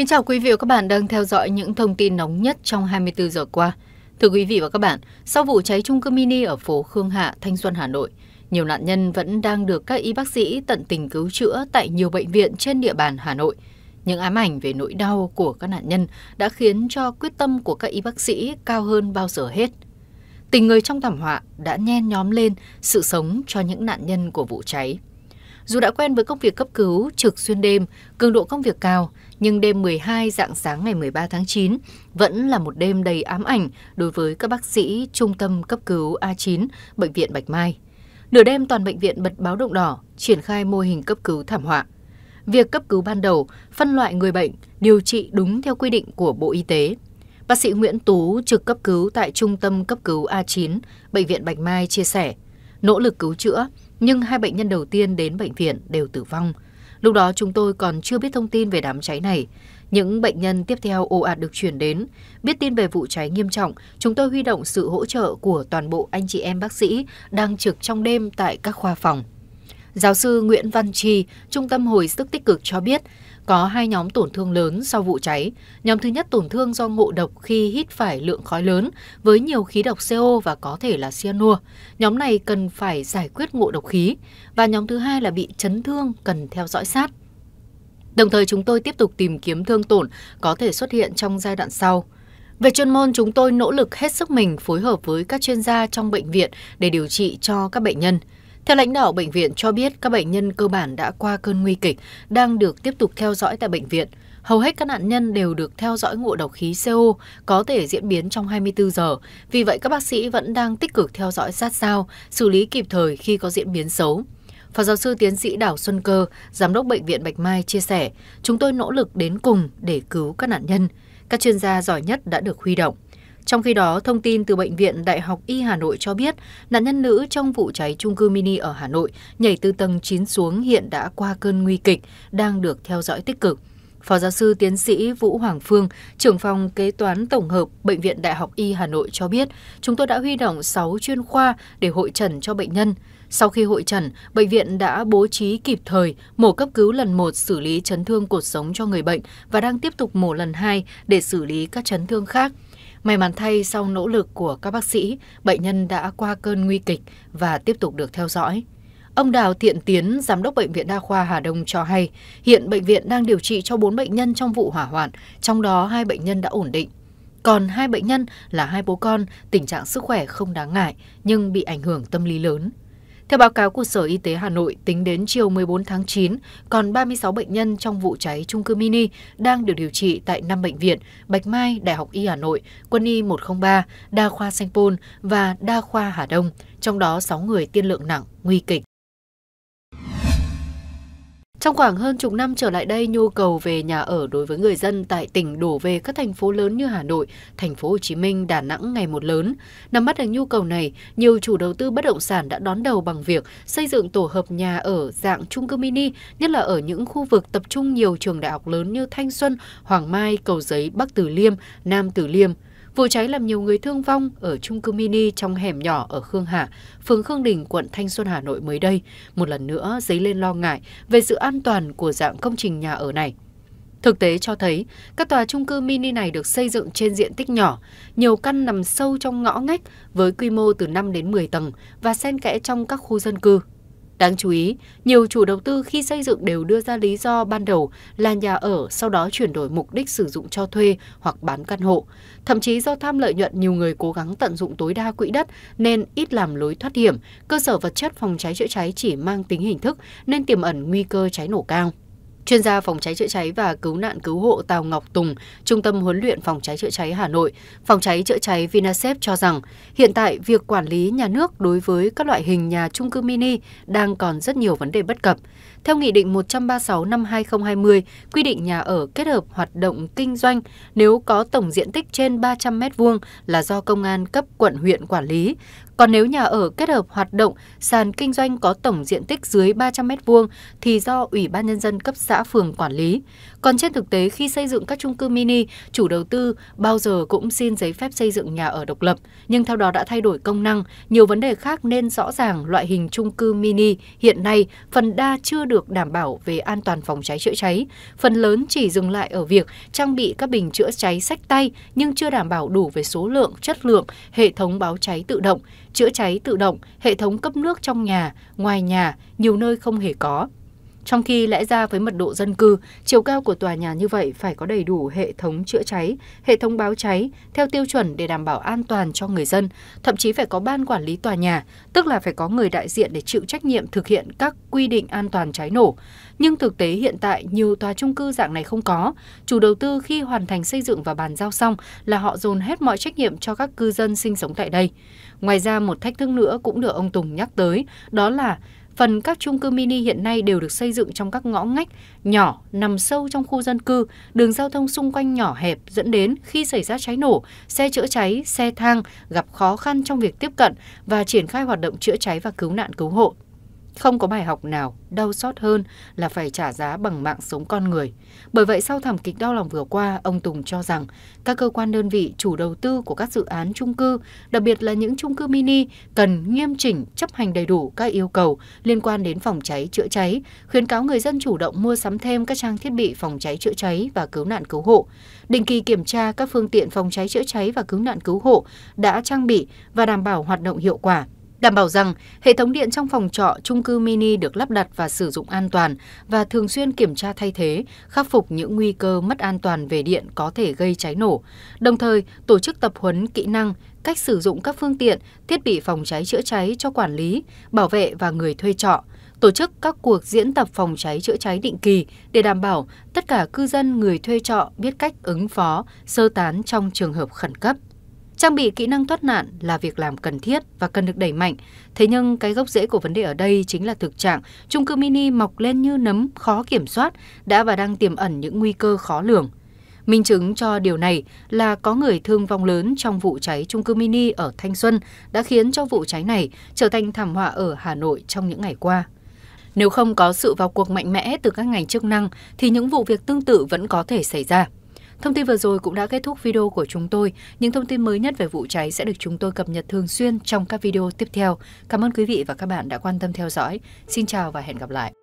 Kính chào quý vị và các bạn đang theo dõi những thông tin nóng nhất trong 24 giờ qua. Thưa quý vị và các bạn, sau vụ cháy trung cư mini ở phố Khương Hạ, Thanh Xuân, Hà Nội, nhiều nạn nhân vẫn đang được các y bác sĩ tận tình cứu chữa tại nhiều bệnh viện trên địa bàn Hà Nội. Những ám ảnh về nỗi đau của các nạn nhân đã khiến cho quyết tâm của các y bác sĩ cao hơn bao giờ hết. Tình người trong thảm họa đã nhen nhóm lên sự sống cho những nạn nhân của vụ cháy. Dù đã quen với công việc cấp cứu trực xuyên đêm, cường độ công việc cao, nhưng đêm 12 dạng sáng ngày 13 tháng 9 vẫn là một đêm đầy ám ảnh đối với các bác sĩ trung tâm cấp cứu A9, Bệnh viện Bạch Mai. Nửa đêm toàn bệnh viện bật báo động đỏ, triển khai mô hình cấp cứu thảm họa. Việc cấp cứu ban đầu, phân loại người bệnh, điều trị đúng theo quy định của Bộ Y tế. Bác sĩ Nguyễn Tú trực cấp cứu tại Trung tâm cấp cứu A9, Bệnh viện Bạch Mai chia sẻ, nỗ lực cứu chữa, nhưng hai bệnh nhân đầu tiên đến bệnh viện đều tử vong. Lúc đó chúng tôi còn chưa biết thông tin về đám cháy này. Những bệnh nhân tiếp theo ồ ạt được chuyển đến. Biết tin về vụ cháy nghiêm trọng, chúng tôi huy động sự hỗ trợ của toàn bộ anh chị em bác sĩ đang trực trong đêm tại các khoa phòng. Giáo sư Nguyễn Văn Trì, Trung tâm Hồi sức tích cực cho biết, có hai nhóm tổn thương lớn sau vụ cháy. Nhóm thứ nhất tổn thương do ngộ độc khi hít phải lượng khói lớn với nhiều khí độc CO và có thể là cyanua. Nhóm này cần phải giải quyết ngộ độc khí. Và nhóm thứ hai là bị chấn thương cần theo dõi sát. Đồng thời chúng tôi tiếp tục tìm kiếm thương tổn có thể xuất hiện trong giai đoạn sau. Về chuyên môn, chúng tôi nỗ lực hết sức mình phối hợp với các chuyên gia trong bệnh viện để điều trị cho các bệnh nhân. Theo lãnh đạo bệnh viện cho biết, các bệnh nhân cơ bản đã qua cơn nguy kịch, đang được tiếp tục theo dõi tại bệnh viện. Hầu hết các nạn nhân đều được theo dõi ngộ độc khí CO, có thể diễn biến trong 24 giờ. Vì vậy, các bác sĩ vẫn đang tích cực theo dõi sát sao, xử lý kịp thời khi có diễn biến xấu. Phó giáo sư tiến sĩ Đảo Xuân Cơ, Giám đốc Bệnh viện Bạch Mai chia sẻ, chúng tôi nỗ lực đến cùng để cứu các nạn nhân. Các chuyên gia giỏi nhất đã được huy động. Trong khi đó, thông tin từ Bệnh viện Đại học Y Hà Nội cho biết, nạn nhân nữ trong vụ cháy trung cư mini ở Hà Nội nhảy từ tầng 9 xuống hiện đã qua cơn nguy kịch, đang được theo dõi tích cực. Phó giáo sư tiến sĩ Vũ Hoàng Phương, trưởng phòng kế toán tổng hợp Bệnh viện Đại học Y Hà Nội cho biết, chúng tôi đã huy động 6 chuyên khoa để hội trần cho bệnh nhân. Sau khi hội trần, bệnh viện đã bố trí kịp thời mổ cấp cứu lần 1 xử lý chấn thương cột sống cho người bệnh và đang tiếp tục mổ lần 2 để xử lý các chấn thương khác. May mắn thay sau nỗ lực của các bác sĩ, bệnh nhân đã qua cơn nguy kịch và tiếp tục được theo dõi. Ông Đào Thiện Tiến, Giám đốc Bệnh viện Đa khoa Hà Đông cho hay, hiện bệnh viện đang điều trị cho 4 bệnh nhân trong vụ hỏa hoạn, trong đó hai bệnh nhân đã ổn định. Còn hai bệnh nhân là hai bố con, tình trạng sức khỏe không đáng ngại nhưng bị ảnh hưởng tâm lý lớn. Theo báo cáo của Sở Y tế Hà Nội, tính đến chiều 14 tháng 9, còn 36 bệnh nhân trong vụ cháy trung cư mini đang được điều trị tại 5 bệnh viện Bạch Mai, Đại học Y Hà Nội, Quân y 103, Đa khoa Sanh Pôn và Đa khoa Hà Đông, trong đó 6 người tiên lượng nặng, nguy kịch. Trong khoảng hơn chục năm trở lại đây, nhu cầu về nhà ở đối với người dân tại tỉnh đổ về các thành phố lớn như Hà Nội, thành phố Hồ Chí Minh, Đà Nẵng ngày một lớn. Nắm bắt được nhu cầu này, nhiều chủ đầu tư bất động sản đã đón đầu bằng việc xây dựng tổ hợp nhà ở dạng chung cư mini, nhất là ở những khu vực tập trung nhiều trường đại học lớn như Thanh Xuân, Hoàng Mai, Cầu Giấy, Bắc Từ Liêm, Nam Từ Liêm vụ cháy làm nhiều người thương vong ở trung cư mini trong hẻm nhỏ ở Khương Hạ, phường Khương Đình, quận Thanh Xuân, Hà Nội mới đây, một lần nữa dấy lên lo ngại về sự an toàn của dạng công trình nhà ở này. Thực tế cho thấy, các tòa trung cư mini này được xây dựng trên diện tích nhỏ, nhiều căn nằm sâu trong ngõ ngách với quy mô từ 5 đến 10 tầng và xen kẽ trong các khu dân cư. Đáng chú ý, nhiều chủ đầu tư khi xây dựng đều đưa ra lý do ban đầu là nhà ở, sau đó chuyển đổi mục đích sử dụng cho thuê hoặc bán căn hộ. Thậm chí do tham lợi nhuận, nhiều người cố gắng tận dụng tối đa quỹ đất nên ít làm lối thoát hiểm, cơ sở vật chất phòng cháy chữa cháy chỉ mang tính hình thức nên tiềm ẩn nguy cơ cháy nổ cao. Chuyên gia phòng cháy chữa cháy và cứu nạn cứu hộ Tào Ngọc Tùng, Trung tâm huấn luyện phòng cháy chữa cháy Hà Nội, phòng cháy chữa cháy Vinasep cho rằng, hiện tại việc quản lý nhà nước đối với các loại hình nhà trung cư mini đang còn rất nhiều vấn đề bất cập. Theo Nghị định 136 năm 2020, quy định nhà ở kết hợp hoạt động kinh doanh nếu có tổng diện tích trên 300 m2 là do công an cấp quận huyện quản lý, còn nếu nhà ở kết hợp hoạt động sàn kinh doanh có tổng diện tích dưới 300 m2 thì do Ủy ban nhân dân cấp xã xã phường quản lý. Còn trên thực tế khi xây dựng các chung cư mini, chủ đầu tư bao giờ cũng xin giấy phép xây dựng nhà ở độc lập, nhưng theo đó đã thay đổi công năng, nhiều vấn đề khác nên rõ ràng loại hình chung cư mini hiện nay phần đa chưa được đảm bảo về an toàn phòng cháy chữa cháy, phần lớn chỉ dừng lại ở việc trang bị các bình chữa cháy sách tay nhưng chưa đảm bảo đủ về số lượng, chất lượng, hệ thống báo cháy tự động, chữa cháy tự động, hệ thống cấp nước trong nhà, ngoài nhà, nhiều nơi không hề có. Trong khi lẽ ra với mật độ dân cư, chiều cao của tòa nhà như vậy phải có đầy đủ hệ thống chữa cháy, hệ thống báo cháy theo tiêu chuẩn để đảm bảo an toàn cho người dân, thậm chí phải có ban quản lý tòa nhà, tức là phải có người đại diện để chịu trách nhiệm thực hiện các quy định an toàn cháy nổ. Nhưng thực tế hiện tại nhiều tòa chung cư dạng này không có. Chủ đầu tư khi hoàn thành xây dựng và bàn giao xong là họ dồn hết mọi trách nhiệm cho các cư dân sinh sống tại đây. Ngoài ra một thách thức nữa cũng được ông Tùng nhắc tới, đó là phần các chung cư mini hiện nay đều được xây dựng trong các ngõ ngách nhỏ nằm sâu trong khu dân cư, đường giao thông xung quanh nhỏ hẹp dẫn đến khi xảy ra cháy nổ, xe chữa cháy, xe thang gặp khó khăn trong việc tiếp cận và triển khai hoạt động chữa cháy và cứu nạn cứu hộ. Không có bài học nào đau xót hơn là phải trả giá bằng mạng sống con người. Bởi vậy sau thảm kịch đau lòng vừa qua, ông Tùng cho rằng các cơ quan đơn vị chủ đầu tư của các dự án chung cư, đặc biệt là những chung cư mini, cần nghiêm chỉnh chấp hành đầy đủ các yêu cầu liên quan đến phòng cháy chữa cháy, khuyến cáo người dân chủ động mua sắm thêm các trang thiết bị phòng cháy chữa cháy và cứu nạn cứu hộ, định kỳ kiểm tra các phương tiện phòng cháy chữa cháy và cứu nạn cứu hộ đã trang bị và đảm bảo hoạt động hiệu quả đảm bảo rằng hệ thống điện trong phòng trọ chung cư mini được lắp đặt và sử dụng an toàn và thường xuyên kiểm tra thay thế, khắc phục những nguy cơ mất an toàn về điện có thể gây cháy nổ, đồng thời tổ chức tập huấn kỹ năng, cách sử dụng các phương tiện, thiết bị phòng cháy chữa cháy cho quản lý, bảo vệ và người thuê trọ, tổ chức các cuộc diễn tập phòng cháy chữa cháy định kỳ để đảm bảo tất cả cư dân người thuê trọ biết cách ứng phó, sơ tán trong trường hợp khẩn cấp. Trang bị kỹ năng thoát nạn là việc làm cần thiết và cần được đẩy mạnh. Thế nhưng cái gốc rễ của vấn đề ở đây chính là thực trạng chung cư mini mọc lên như nấm khó kiểm soát đã và đang tiềm ẩn những nguy cơ khó lường. Minh chứng cho điều này là có người thương vong lớn trong vụ cháy chung cư mini ở Thanh Xuân đã khiến cho vụ cháy này trở thành thảm họa ở Hà Nội trong những ngày qua. Nếu không có sự vào cuộc mạnh mẽ từ các ngành chức năng thì những vụ việc tương tự vẫn có thể xảy ra. Thông tin vừa rồi cũng đã kết thúc video của chúng tôi. Những thông tin mới nhất về vụ cháy sẽ được chúng tôi cập nhật thường xuyên trong các video tiếp theo. Cảm ơn quý vị và các bạn đã quan tâm theo dõi. Xin chào và hẹn gặp lại.